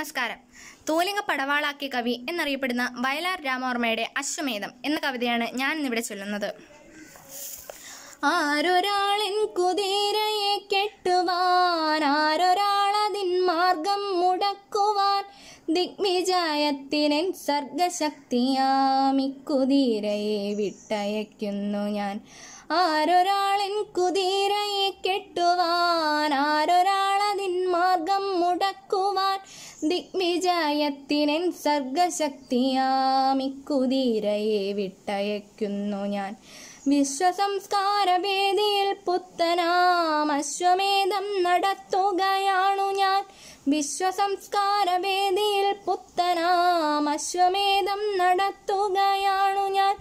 നമസ്കാരം തോലിംഗ പടവാളാക്കിയ കവി എന്നറിയപ്പെടുന്ന വയലാർ രാമവർമ്മയുടെ അശ്വമേധം എന്ന കവിതയാണ് ഞാൻ ഇന്നിവിടെ ചൊല്ലുന്നത് ആരൊരാളിൻ കുതിരയെ കെട്ടുവാൻ ആരൊരാളതിൻ മാർഗം മുടക്കുവാൻ ദിഗ്വിജയത്തിനെ സർഗശക്തിയാമി കുതിരയെ വിട്ടയക്കുന്നു ഞാൻ ആരൊരാളിൻ കുതിരയെ കെട്ടുവാൻ ആരൊരാളതിൻ മാർഗം മുടക്കു ദിഗ്വിജയത്തിനൻ സർഗശക്തിയാമിക്കുതിരയെ വിട്ടയക്കുന്നു ഞാൻ വിശ്വസംസ്കാര വേദിയിൽ അശ്വമേധം നടത്തുകയാണു ഞാൻ വിശ്വസംസ്കാര വേദിയിൽ അശ്വമേധം നടത്തുകയാണു ഞാൻ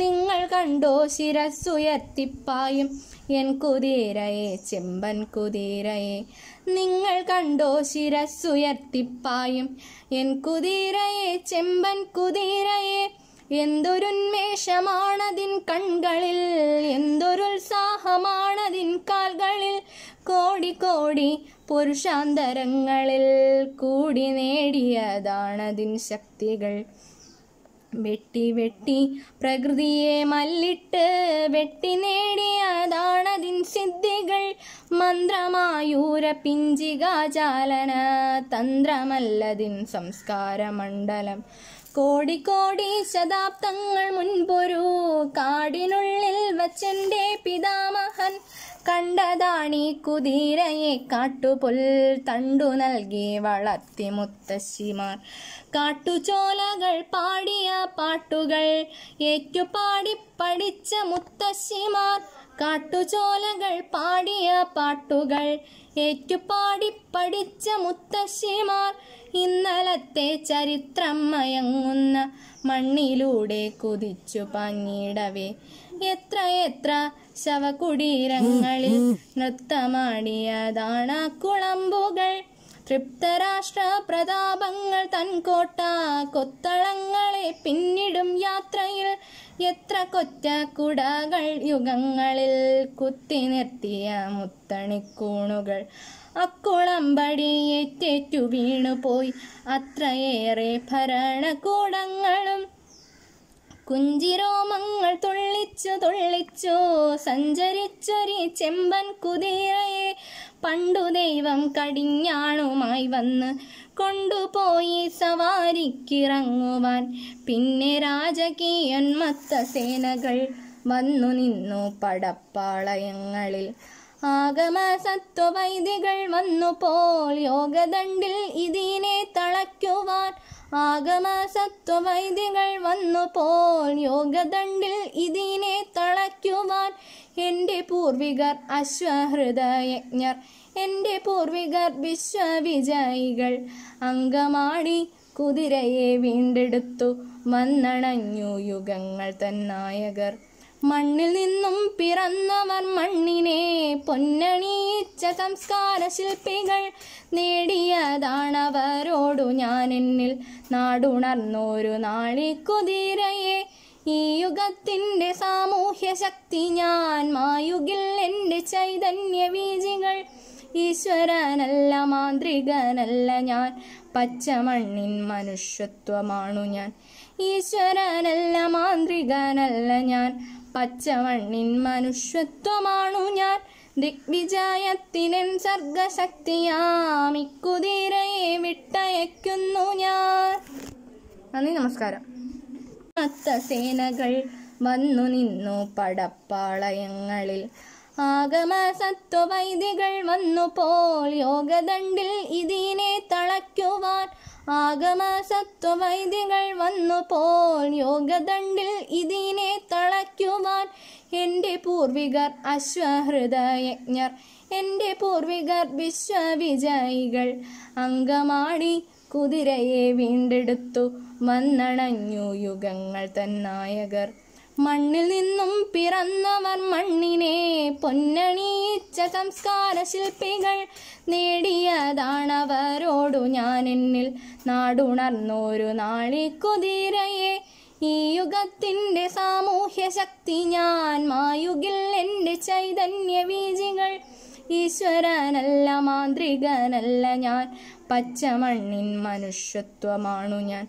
നിങ്ങൾ കണ്ടോ ശിരസ്സുയർത്തിപ്പായും എൻ കുതിരയെ ചെമ്പൻ കുതിരയെ നിങ്ങൾ കണ്ടോ ശിരസ്സുയർത്തിപ്പായും എൻ കുതിരയെ ചെമ്പൻ കുതിരയെ എന്തൊരുന്മേഷമാണതിൻ കൺകളിൽ എന്തൊരുത്സാഹമാണതിൻ കാൽകളിൽ കോടി കോടി പുരുഷാന്തരങ്ങളിൽ കൂടി നേടിയതാണതിൻ ശക്തികൾ വെട്ടി വെട്ടി പ്രകൃതിയെ മല്ലിട്ട് വെട്ടി നേടിയതാണതിൻ സിദ്ധികൾ മന്ത്രമായൂര പിഞ്ചികാചാലന തന്ത്രമല്ലതിൻ സംസ്കാരമണ്ഡലം കോടി ശതാബ്ദങ്ങൾ മുൻപൊരു കാടിനുള്ളിൽ വച്ചെൻ്റെ പിതാമഹൻ കണ്ടതാണീ കുതിരയെ കാട്ടുപുൽ തണ്ടു നൽകി വളർത്തി മുത്തശ്ശിമാർ കാട്ടുചോലകൾ പാടിയ പാട്ടുകൾ ഏറ്റുപാടി പഠിച്ച മുത്തശ്ശിമാർ കാട്ടുചോലകൾ പാടിയ പാട്ടുകൾ ഏറ്റുപാടി പഠിച്ച മുത്തശ്ശിമാർ ഇന്നലത്തെ ചരിത്രം മയങ്ങുന്ന മണ്ണിലൂടെ കുതിച്ചു പങ്ങിടവേ എത്ര എത്ര ശവകുടീരങ്ങളിൽ നൃത്തമാടിയതാണ് കുളമ്പുകൾ തൃപ്തരാഷ്ട്ര പ്രതാപങ്ങൾ തൻകോട്ട കൊത്തളങ്ങളെ പിന്നിടും യാത്രയിൽ എത്ര കൊറ്റ കുടകൾ യുഗങ്ങളിൽ കുത്തി നിർത്തിയ മുത്തണിക്കൂണുകൾ അക്കുളമ്പടിയേറ്റേറ്റു വീണുപോയി അത്രയേറെ ഭരണകൂടങ്ങളും കുഞ്ചിരോമങ്ങൾ തുള്ളിച്ചു തുള്ളിച്ചു സഞ്ചരിച്ചൊരി ചെമ്പൻ കുതിരയെ പണ്ടു ദൈവം കടിഞ്ഞാണുമായി വന്ന് കൊണ്ടുപോയി സവാരിക്കിറങ്ങുവാൻ പിന്നെ മത്ത സേനകൾ വന്നു നിന്നു പടപ്പാളയങ്ങളിൽ ആഗമ സത്വവൈദികൾ വന്നു പോൾ യോഗദണ്ഡിൽ ഇതിനെ തളയ്ക്കുവാൻ ആഗമ സത്വവൈദികൾ വന്നു പോൾ യോഗദണ്ഡിൽ ഇതിനെ തളയ്ക്കുവാൻ എൻ്റെ പൂർവികർ അശ്വഹൃദയജ്ഞർ എൻ്റെ പൂർവികർ വിശ്വവിജയികൾ അങ്കമാണി കുതിരയെ വീണ്ടെടുത്തു വന്നണഞ്ഞു യുഗങ്ങൾ തന്നായകർ മണ്ണിൽ നിന്നും പിറന്നവർ മണ്ണിനെ പൊന്നണിയിച്ച സംസ്കാര ശില്പികൾ നേടിയതാണവരോടു ഞാൻ എന്നിൽ നാടുണർന്നൊരു നാളി കുതിരയെ ഈ യുഗത്തിൻ്റെ സാമൂഹ്യ ശക്തി ഞാൻ മായുകിൽ എൻ്റെ ചൈതന്യ ബീജികൾ ഈശ്വരനല്ല മാന്ത്രികനല്ല ഞാൻ പച്ചമണ്ണിൻ മനുഷ്യത്വമാണു ഞാൻ ഈശ്വരനല്ല മാന്ത്രികനല്ല ഞാൻ പച്ചമണ്ണിൻ മനുഷ്യത്വമാണു ഞാൻ ദിഗ്വിജയത്തിനൻ സർഗശക്തിയാമിക്കുതിരയെ വിട്ടയക്കുന്നു ഞാൻ നന്ദി നമസ്കാരം അത്ത സേനകൾ വന്നു നിന്നു പടപ്പാളയങ്ങളിൽ ആഗമ സത്വവൈദികൾ വന്നു പോൽ യോഗദണ്ഡിൽ ഇതിനെ തളയ്ക്കുവാൻ ആഗമ സത്വവൈദികൾ വന്നു പോൽ യോഗദണ്ഡിൽ ഇതിനെ തളയ്ക്കുവാൻ എൻ്റെ പൂർവികർ അശ്വഹൃദയജ്ഞർ എൻ്റെ പൂർവികർ വിശ്വവിജയികൾ അങ്കമാടി കുതിരയെ വീണ്ടെടുത്തു മന്നണഞ്ഞു യുഗങ്ങൾ തന്നായകർ മണ്ണിൽ നിന്നും പിറന്നവർ മണ്ണിനെ പൊന്നണിയിച്ച സംസ്കാര ശില്പികൾ നേടിയതാണവരോടു ഞാൻ എന്നിൽ നാടുണർന്നൊരു നാളി കുതിരയെ ഈ യുഗത്തിൻ്റെ സാമൂഹ്യ ശക്തി ഞാൻ മായുകിൽ എൻ്റെ ചൈതന്യ വീജികൾ ഈശ്വരനല്ല മാന്ത്രികനല്ല ഞാൻ പച്ചമണ്ണിൻ മനുഷ്യത്വമാണു ഞാൻ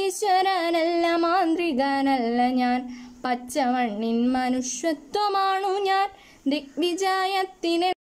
ഈശ്വരനല്ല മാന്ത്രികനല്ല ഞാൻ പച്ചമണ്ണിൻ മനുഷ്യത്വമാണു ഞാൻ ദിഗ്വിജയത്തിനെ